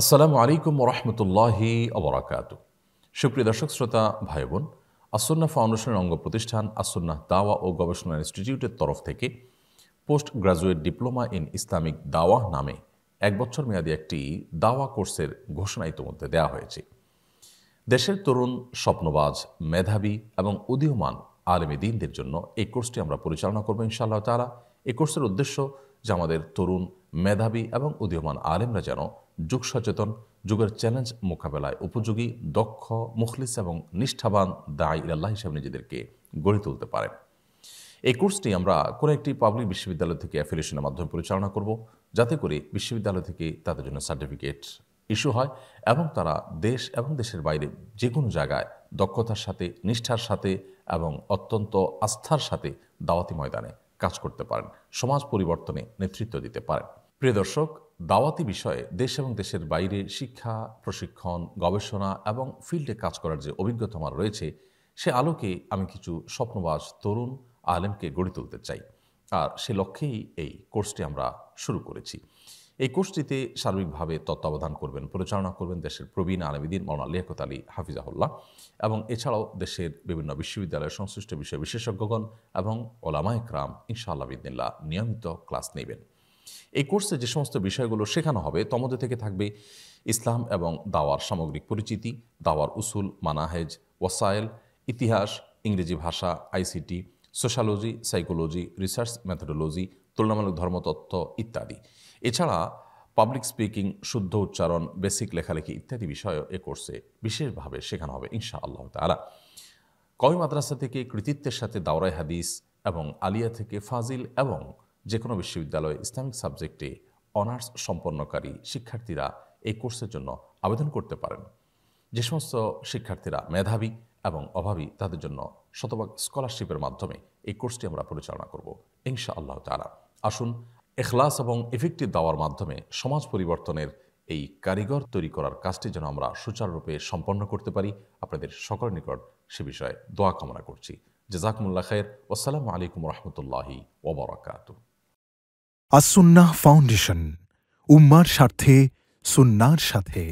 আসসালামু আলাইকুম রহমতুল্লাহি অবরাকাত সুপ্রিয় দর্শক শ্রোতা ভাই বোন আসন্না ফাউন্ডেশনের অঙ্গ প্রতিষ্ঠান আসন্না দাওয়া ও গবেষণা ইনস্টিটিউটের তরফ থেকে post graduate diploma in Islamic দাওয়া নামে এক বছর মেয়াদী একটি দাওয়া কোর্সের ঘোষণা ইতিমধ্যে দেওয়া হয়েছে দেশের তরুণ স্বপ্নবাজ মেধাবী এবং উদীয়মান আলমী দিনদের জন্য এই কোর্সটি আমরা পরিচালনা করবো ইনশাআল্লাহ তালা এই কোর্সের উদ্দেশ্য যে আমাদের তরুণ মেধাবী এবং উদীয়মান আলেমরা যেন যুগ সচেতন যুগের চ্যালেঞ্জ মোকাবেলায় উপযোগী দক্ষ মুখলিস এবং নিষ্ঠাবান দায় আল্লাহ হিসেবে নিজেদেরকে গড়ে তুলতে পারেন এই কোর্সটি আমরা কোনো একটি পাবলিক বিশ্ববিদ্যালয় থেকে অ্যাফিলিয়েশনের মাধ্যমে পরিচালনা করব যাতে করে বিশ্ববিদ্যালয় থেকে তাদের জন্য সার্টিফিকেট ইস্যু হয় এবং তারা দেশ এবং দেশের বাইরে যে কোনো জায়গায় দক্ষতার সাথে নিষ্ঠার সাথে এবং অত্যন্ত আস্থার সাথে দাওয়াতি ময়দানে কাজ করতে পারেন সমাজ পরিবর্তনে নেতৃত্ব দিতে পারেন প্রিয় দর্শক দাওয়াতি বিষয়ে দেশ এবং দেশের বাইরে শিক্ষা প্রশিক্ষণ গবেষণা এবং ফিল্ডে কাজ করার যে অভিজ্ঞতা আমার রয়েছে সে আলোকে আমি কিছু স্বপ্নবাস তরুণ আলেমকে গড়ে তুলতে চাই আর সে লক্ষ্যেই এই কোর্সটি আমরা শুরু করেছি এই কোর্সটিতে সার্বিকভাবে তত্ত্বাবধান করবেন পরিচালনা করবেন দেশের প্রবীণ আলমীদিন মৌলানা লিয়াকত আলী হাফিজাহুল্লাহ এবং এছাড়াও দেশের বিভিন্ন বিশ্ববিদ্যালয়ের সংশ্লিষ্ট বিষয়ে বিশেষজ্ঞগণ এবং ওলামা ইকরাম ইনশাআল্লাহ বিদিল্লা নিয়মিত ক্লাস নেবেন এই কোর্সে যে সমস্ত বিষয়গুলো শেখানো হবে তমদে থেকে থাকবে ইসলাম এবং দাওয়ার সামগ্রিক পরিচিতি দাওয়ার উসুল মানাহেজ ওয়াসায়েল ইতিহাস ইংরেজি ভাষা ICT sociology psychology research methodology তুলনামূলক ধর্মতত্ত্ব ইত্যাদি এছাড়া পাবলিক স্পিকিং শুদ্ধ উচ্চারণ বেসিক লেখালেখি ইত্যাদি বিষয় এ কোর্সে বিশেষভাবে শেখানো হবে ইনশা আল্লাহ তালা কবি মাদ্রাসা থেকে কৃতিত্বের সাথে দাওরাই হাদিস এবং আলিয়া থেকে ফাজিল এবং যে কোনো বিশ্ববিদ্যালয়ে ইসলামিক সাবজেক্টে অনার্স সম্পন্নকারী শিক্ষার্থীরা এই কোর্সের জন্য আবেদন করতে পারেন যে সমস্ত শিক্ষার্থীরা মেধাবী এবং অভাবী তাদের জন্য শতভাগ স্কলারশিপের মাধ্যমে এই কোর্সটি আমরা পরিচালনা করব ইনশা আল্লাহ তালা আসুন এখলাস এবং এফেক্টিভ দেওয়ার মাধ্যমে সমাজ পরিবর্তনের এই কারিগর তৈরি করার কাজটি যেন আমরা সুচারুরূপে সম্পন্ন করতে পারি আপনাদের সকল নিকট সে বিষয়ে দোয়া কামনা করছি জেজাকমুল্লা খায়ের আসসালামু আলাইকুম রহমতুল্লাহি ওবরাকাতু আসুন্না ফাউন্ডেশন উম্মার স্বার্থে সুন্নার সাথে